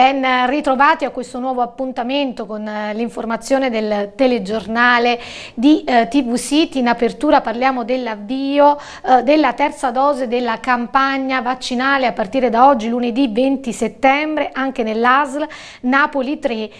Ben ritrovati a questo nuovo appuntamento con eh, l'informazione del telegiornale di eh, TVC. In apertura parliamo dell'avvio eh, della terza dose della campagna vaccinale a partire da oggi, lunedì 20 settembre, anche nell'ASL Napoli 3 eh,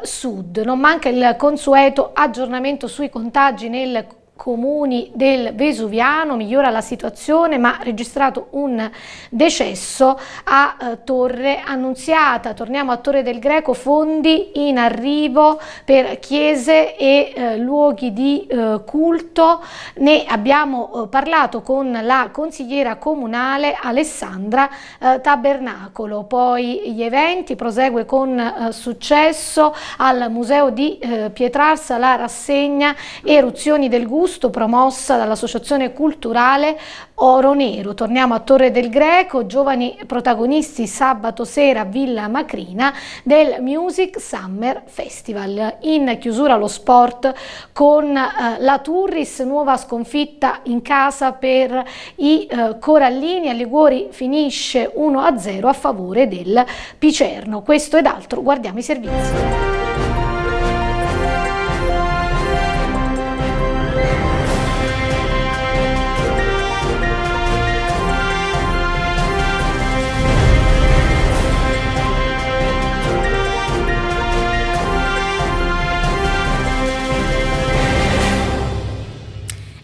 Sud. Non manca il consueto aggiornamento sui contagi nel comuni del Vesuviano, migliora la situazione, ma registrato un decesso a eh, Torre Annunziata. Torniamo a Torre del Greco, fondi in arrivo per chiese e eh, luoghi di eh, culto. Ne abbiamo eh, parlato con la consigliera comunale Alessandra eh, Tabernacolo. Poi gli eventi prosegue con eh, successo al Museo di Pietrarsa la rassegna Eruzioni del Gusto Augusto promossa dall'Associazione Culturale Oro Nero. Torniamo a Torre del Greco, giovani protagonisti sabato sera a Villa Macrina del Music Summer Festival. In chiusura lo sport con eh, la Turris, nuova sconfitta in casa per i eh, Corallini. A Liguori finisce 1-0 a favore del Picerno. Questo ed altro guardiamo i servizi.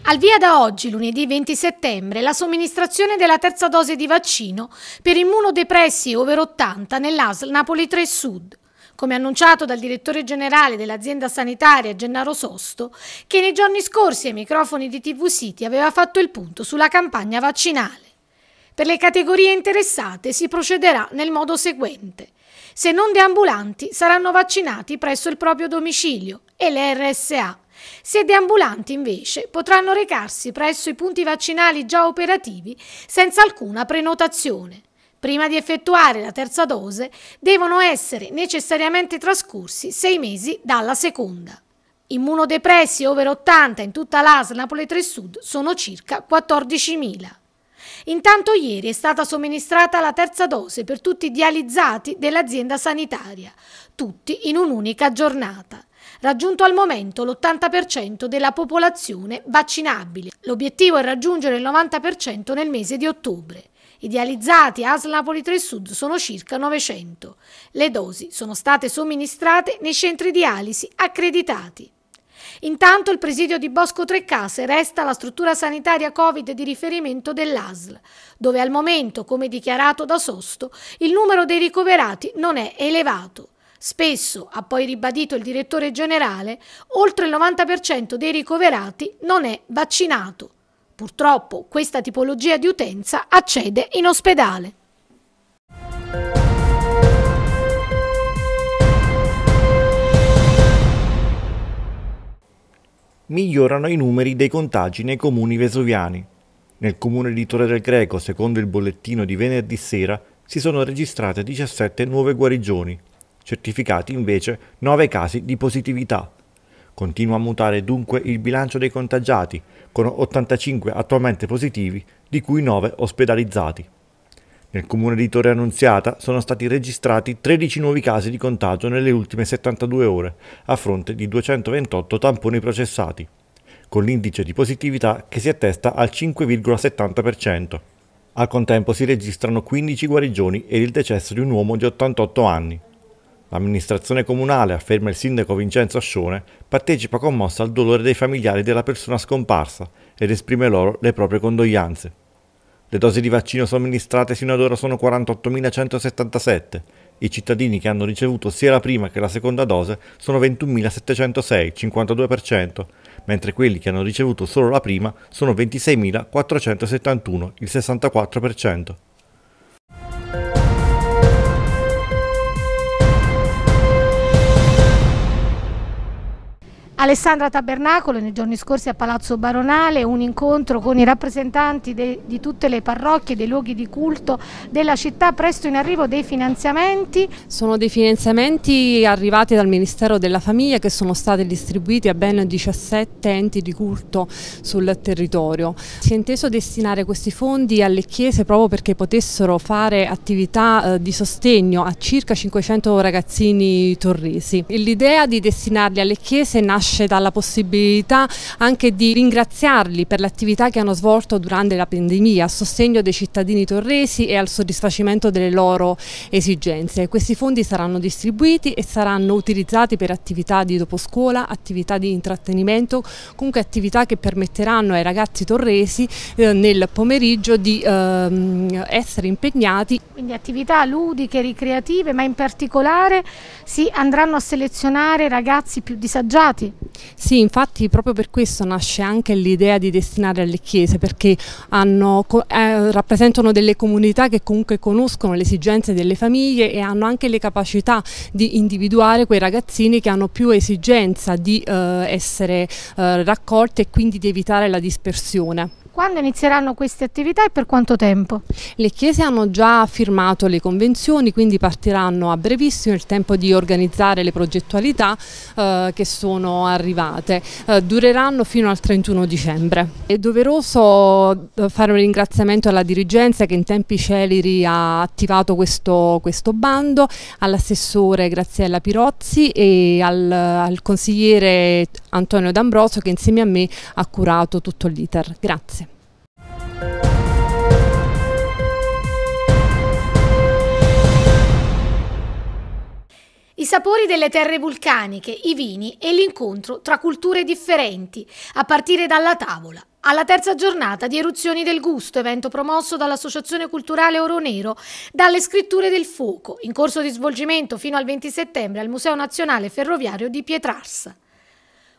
Al via da oggi, lunedì 20 settembre, la somministrazione della terza dose di vaccino per immunodepressi over 80 nell'ASL Napoli 3 Sud. Come annunciato dal direttore generale dell'azienda sanitaria Gennaro Sosto, che nei giorni scorsi ai microfoni di TV City aveva fatto il punto sulla campagna vaccinale. Per le categorie interessate si procederà nel modo seguente. Se non deambulanti saranno vaccinati presso il proprio domicilio e le RSA se deambulanti invece potranno recarsi presso i punti vaccinali già operativi senza alcuna prenotazione. Prima di effettuare la terza dose devono essere necessariamente trascorsi sei mesi dalla seconda. Immunodepressi over 80 in tutta l'AS Napoli 3 Sud sono circa 14.000. Intanto ieri è stata somministrata la terza dose per tutti i dializzati dell'azienda sanitaria, tutti in un'unica giornata raggiunto al momento l'80% della popolazione vaccinabile. L'obiettivo è raggiungere il 90% nel mese di ottobre. Idealizzati a ASL Napoli 3 Sud sono circa 900. Le dosi sono state somministrate nei centri dialisi accreditati. Intanto il presidio di Bosco Trecase resta la struttura sanitaria Covid di riferimento dell'ASL, dove al momento, come dichiarato da Sosto, il numero dei ricoverati non è elevato. Spesso, ha poi ribadito il direttore generale, oltre il 90% dei ricoverati non è vaccinato. Purtroppo questa tipologia di utenza accede in ospedale. migliorano i numeri dei contagi nei comuni vesuviani. Nel comune di Torre del Greco, secondo il bollettino di venerdì sera, si sono registrate 17 nuove guarigioni, certificati invece 9 casi di positività. Continua a mutare dunque il bilancio dei contagiati, con 85 attualmente positivi, di cui 9 ospedalizzati. Nel comune di Torre Annunziata sono stati registrati 13 nuovi casi di contagio nelle ultime 72 ore, a fronte di 228 tamponi processati, con l'indice di positività che si attesta al 5,70%. Al contempo si registrano 15 guarigioni ed il decesso di un uomo di 88 anni. L'amministrazione comunale, afferma il sindaco Vincenzo Ascione, partecipa commossa al dolore dei familiari della persona scomparsa ed esprime loro le proprie condoglianze. Le dosi di vaccino somministrate sino ad ora sono 48.177. I cittadini che hanno ricevuto sia la prima che la seconda dose sono 21.706, 52%, mentre quelli che hanno ricevuto solo la prima sono 26.471, il 64%. Alessandra Tabernacolo nei giorni scorsi a Palazzo Baronale un incontro con i rappresentanti de, di tutte le parrocchie, dei luoghi di culto della città, presto in arrivo dei finanziamenti. Sono dei finanziamenti arrivati dal Ministero della Famiglia che sono stati distribuiti a ben 17 enti di culto sul territorio. Si è inteso destinare questi fondi alle chiese proprio perché potessero fare attività eh, di sostegno a circa 500 ragazzini torresi. L'idea di destinarli alle chiese nasce nasce dalla possibilità anche di ringraziarli per l'attività che hanno svolto durante la pandemia a sostegno dei cittadini torresi e al soddisfacimento delle loro esigenze. Questi fondi saranno distribuiti e saranno utilizzati per attività di doposcuola, attività di intrattenimento, comunque attività che permetteranno ai ragazzi torresi eh, nel pomeriggio di ehm, essere impegnati. Quindi attività ludiche, ricreative, ma in particolare si andranno a selezionare ragazzi più disagiati sì, infatti proprio per questo nasce anche l'idea di destinare alle chiese, perché hanno, eh, rappresentano delle comunità che comunque conoscono le esigenze delle famiglie e hanno anche le capacità di individuare quei ragazzini che hanno più esigenza di eh, essere eh, raccolti e quindi di evitare la dispersione. Quando inizieranno queste attività e per quanto tempo? Le chiese hanno già firmato le convenzioni, quindi partiranno a brevissimo il tempo di organizzare le progettualità eh, che sono arrivate. Eh, dureranno fino al 31 dicembre. È doveroso eh, fare un ringraziamento alla dirigenza che in tempi celeri ha attivato questo, questo bando, all'assessore Graziella Pirozzi e al, al consigliere Antonio D'Ambroso che insieme a me ha curato tutto l'iter. Grazie. sapori delle terre vulcaniche, i vini e l'incontro tra culture differenti, a partire dalla tavola. Alla terza giornata di Eruzioni del Gusto, evento promosso dall'Associazione Culturale Oro Nero, dalle scritture del fuoco, in corso di svolgimento fino al 20 settembre al Museo Nazionale Ferroviario di Pietrarsa.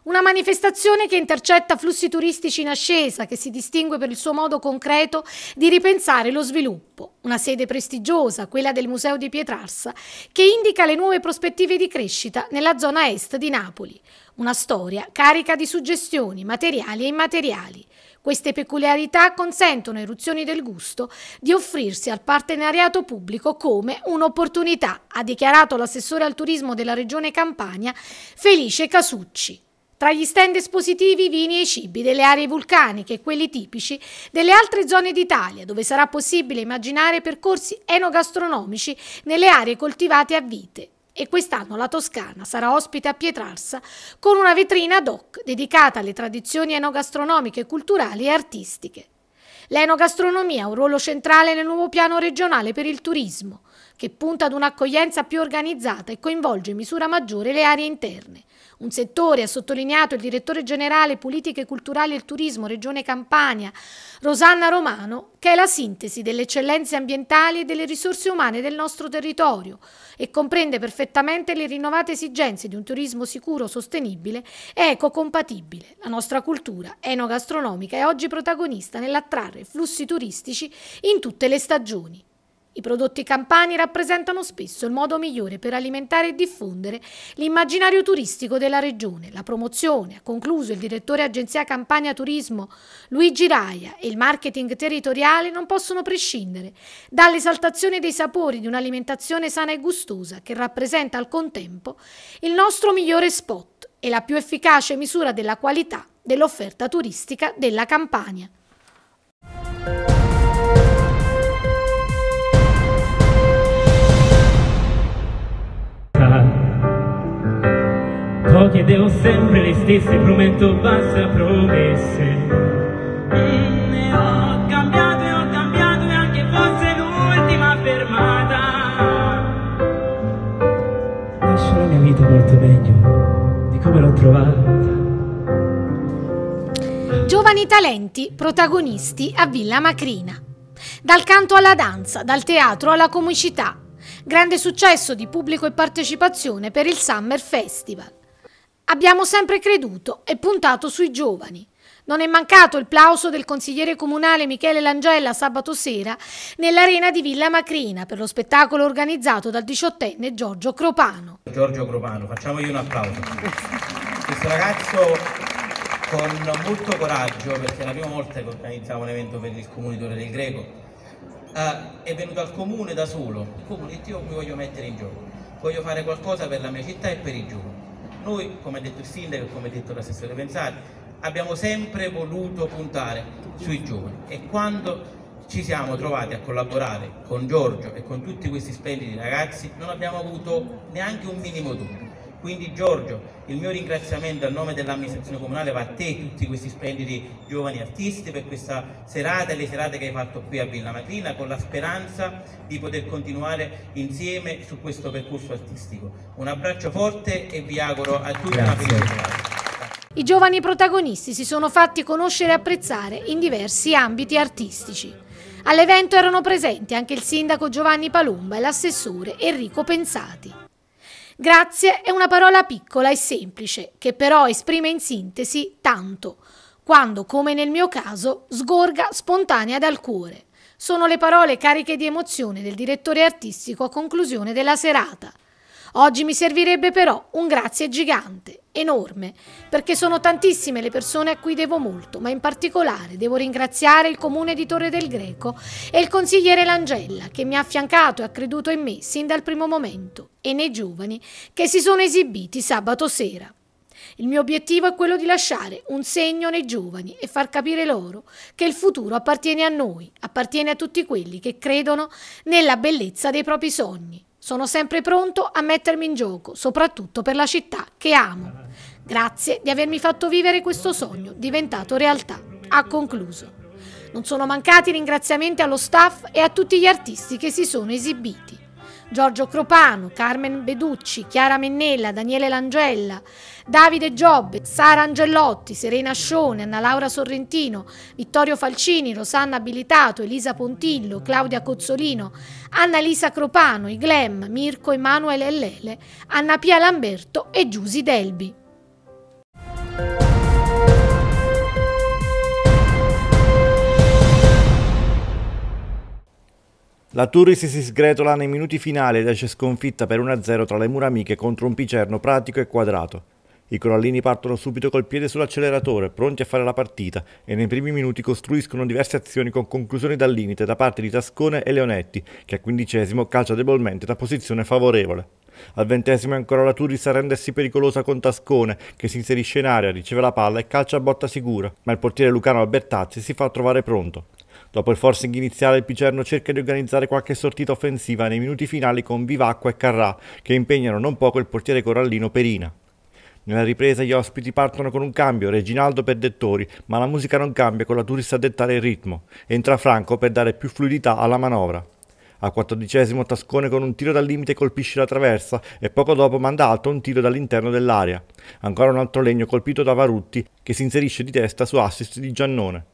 Una manifestazione che intercetta flussi turistici in ascesa, che si distingue per il suo modo concreto di ripensare lo sviluppo. Una sede prestigiosa, quella del Museo di Pietrarsa, che indica le nuove prospettive di crescita nella zona est di Napoli. Una storia carica di suggestioni materiali e immateriali. Queste peculiarità consentono Eruzioni del Gusto di offrirsi al partenariato pubblico come un'opportunità, ha dichiarato l'assessore al turismo della regione Campania Felice Casucci. Tra gli stand espositivi vini e cibi delle aree vulcaniche e quelli tipici delle altre zone d'Italia, dove sarà possibile immaginare percorsi enogastronomici nelle aree coltivate a vite. E quest'anno la Toscana sarà ospite a Pietrarsa con una vetrina ad hoc dedicata alle tradizioni enogastronomiche, culturali e artistiche. L'enogastronomia ha un ruolo centrale nel nuovo piano regionale per il turismo, che punta ad un'accoglienza più organizzata e coinvolge in misura maggiore le aree interne, un settore, ha sottolineato il direttore generale Politiche Culturali e Turismo Regione Campania, Rosanna Romano, che è la sintesi delle eccellenze ambientali e delle risorse umane del nostro territorio e comprende perfettamente le rinnovate esigenze di un turismo sicuro, sostenibile e ecocompatibile. La nostra cultura enogastronomica è oggi protagonista nell'attrarre flussi turistici in tutte le stagioni. I prodotti campani rappresentano spesso il modo migliore per alimentare e diffondere l'immaginario turistico della regione. La promozione, ha concluso il direttore Agenzia Campania Turismo Luigi Raia, e il marketing territoriale non possono prescindere dall'esaltazione dei sapori di un'alimentazione sana e gustosa che rappresenta al contempo il nostro migliore spot e la più efficace misura della qualità dell'offerta turistica della Campania. chiedevo sempre le stesse, prometto basta promesse. Mm, ho cambiato e ho cambiato e anche fosse l'ultima fermata. Lascio la mia vita molto meglio di come l'ho trovata. Giovani talenti, protagonisti a Villa Macrina. Dal canto alla danza, dal teatro alla comicità. Grande successo di pubblico e partecipazione per il Summer Festival. Abbiamo sempre creduto e puntato sui giovani. Non è mancato il plauso del consigliere comunale Michele Langella sabato sera nell'arena di Villa Macrina per lo spettacolo organizzato dal diciottenne Giorgio Cropano. Giorgio Cropano, facciamogli un applauso. Questo ragazzo con molto coraggio, perché è la prima volta che organizziamo un evento per il comunitore del Greco, eh, è venuto al comune da solo. Il comune, io mi voglio mettere in gioco, voglio fare qualcosa per la mia città e per i giovani noi, come ha detto il sindaco e come ha detto l'assessore Pensati, abbiamo sempre voluto puntare sui giovani e quando ci siamo trovati a collaborare con Giorgio e con tutti questi splendidi ragazzi non abbiamo avuto neanche un minimo dubbio quindi Giorgio, il mio ringraziamento a nome dell'amministrazione comunale va a te e tutti questi splendidi giovani artisti per questa serata e le serate che hai fatto qui a Villa Matrina con la speranza di poter continuare insieme su questo percorso artistico. Un abbraccio forte e vi auguro a tutti una felice giornata. I giovani protagonisti si sono fatti conoscere e apprezzare in diversi ambiti artistici. All'evento erano presenti anche il sindaco Giovanni Palumba e l'assessore Enrico Pensati. Grazie è una parola piccola e semplice, che però esprime in sintesi tanto, quando, come nel mio caso, sgorga spontanea dal cuore. Sono le parole cariche di emozione del direttore artistico a conclusione della serata. Oggi mi servirebbe però un grazie gigante, enorme, perché sono tantissime le persone a cui devo molto, ma in particolare devo ringraziare il comune di Torre del Greco e il consigliere Langella che mi ha affiancato e ha creduto in me sin dal primo momento e nei giovani che si sono esibiti sabato sera. Il mio obiettivo è quello di lasciare un segno nei giovani e far capire loro che il futuro appartiene a noi, appartiene a tutti quelli che credono nella bellezza dei propri sogni. Sono sempre pronto a mettermi in gioco, soprattutto per la città che amo. Grazie di avermi fatto vivere questo sogno diventato realtà. Ha concluso. Non sono mancati ringraziamenti allo staff e a tutti gli artisti che si sono esibiti. Giorgio Cropano, Carmen Beducci, Chiara Mennella, Daniele Langella, Davide Giobbe, Sara Angelotti, Serena Scione, Anna Laura Sorrentino, Vittorio Falcini, Rosanna Abilitato, Elisa Pontillo, Claudia Cozzolino, Anna Lisa Cropano, Iglem, Mirko Emanuele Lele, Anna Pia Lamberto e Giusi Delbi. La Turris si sgretola nei minuti finali ed esce sconfitta per 1-0 tra le mura amiche contro un Picerno pratico e quadrato. I corallini partono subito col piede sull'acceleratore, pronti a fare la partita, e nei primi minuti costruiscono diverse azioni con conclusioni dal limite da parte di Tascone e Leonetti, che al quindicesimo calcia debolmente da posizione favorevole. Al ventesimo è ancora la Turris a rendersi pericolosa con Tascone, che si inserisce in area, riceve la palla e calcia a botta sicura, ma il portiere Lucano Albertazzi si fa trovare pronto. Dopo il forcing iniziale, il Picerno cerca di organizzare qualche sortita offensiva nei minuti finali con Vivacqua e Carrà, che impegnano non poco il portiere corallino Perina. Nella ripresa gli ospiti partono con un cambio, Reginaldo per Dettori, ma la musica non cambia con la turista a dettare il ritmo. Entra Franco per dare più fluidità alla manovra. Al quattordicesimo Tascone con un tiro dal limite colpisce la traversa e poco dopo manda alto un tiro dall'interno dell'area. Ancora un altro legno colpito da Varutti che si inserisce di testa su assist di Giannone.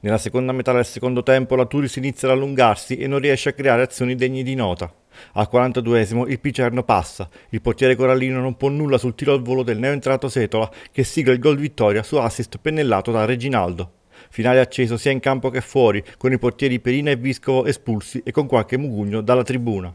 Nella seconda metà del secondo tempo la Turis inizia ad allungarsi e non riesce a creare azioni degne di nota. Al 42esimo il Picerno passa, il portiere Corallino non può nulla sul tiro al volo del neoentrato Setola che sigla il gol vittoria su assist pennellato da Reginaldo. Finale acceso sia in campo che fuori, con i portieri Perina e Viscovo espulsi e con qualche mugugno dalla tribuna.